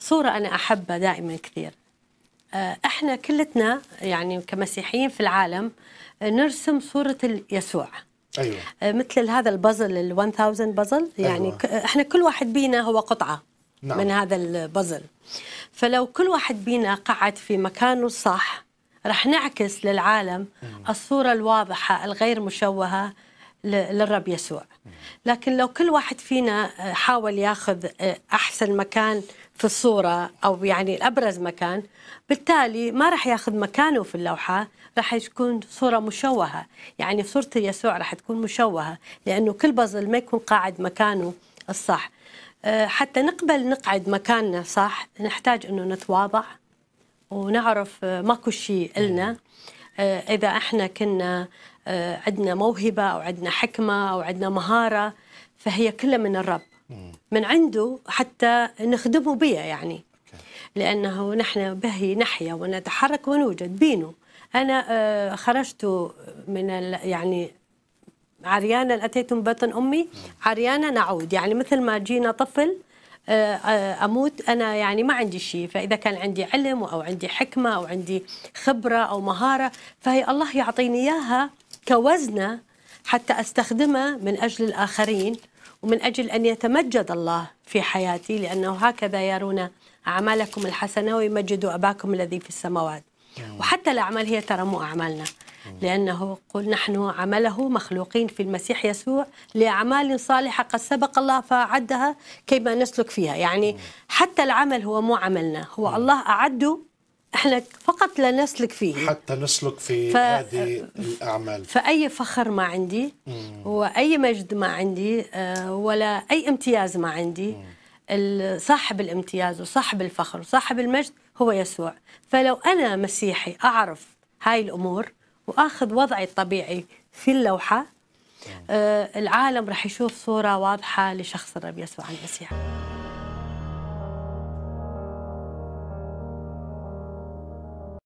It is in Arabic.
صورة أنا أحبها دائما كثير آه، احنا كلتنا يعني كمسيحيين في العالم آه، نرسم صورة يسوع أيوة. آه، مثل هذا البازل ال 1000 بازل يعني أيوة. احنا كل واحد بينا هو قطعة نعم. من هذا البازل فلو كل واحد بينا قعد في مكانه الصح راح نعكس للعالم الصورة الواضحة الغير مشوهة للرب يسوع لكن لو كل واحد فينا آه، حاول ياخذ آه، احسن مكان في الصوره او يعني الابرز مكان بالتالي ما راح ياخذ مكانه في اللوحه راح تكون صوره مشوهه يعني صوره يسوع راح تكون مشوهه لانه كل بازل ما يكون قاعد مكانه الصح آه، حتى نقبل نقعد مكاننا صح نحتاج انه نتواضع ونعرف ماكو شيء إلنا إذا إحنا كنا آه، عندنا موهبه او عندنا حكمه او عندنا مهاره فهي كلها من الرب من عنده حتى نخدمه بها يعني لانه نحن به نحيا ونتحرك ونوجد بينه انا آه، خرجت من يعني عريانه اتيت من بطن امي عريانه نعود يعني مثل ما جينا طفل آه، اموت انا يعني ما عندي شيء فاذا كان عندي علم او عندي حكمه او عندي خبره او مهاره فهي الله يعطيني اياها كوزنة حتى أستخدمها من أجل الآخرين ومن أجل أن يتمجد الله في حياتي لأنه هكذا يرون أعمالكم الحسنة ويمجدوا أباكم الذي في السماوات وحتى الأعمال هي ترى مو أعمالنا لأنه قل نحن عمله مخلوقين في المسيح يسوع لأعمال صالحة قد سبق الله فأعدها كيما نسلك فيها يعني حتى العمل هو مو عملنا هو الله أعده احنا فقط لا نسلك فيه حتى نسلك في ف... هذه الاعمال فاي فخر ما عندي واي مجد ما عندي آه، ولا اي امتياز ما عندي صاحب الامتياز وصاحب الفخر وصاحب المجد هو يسوع فلو انا مسيحي اعرف هاي الامور واخذ وضعي الطبيعي في اللوحه آه العالم راح يشوف صوره واضحه لشخص الرب يسوع المسيح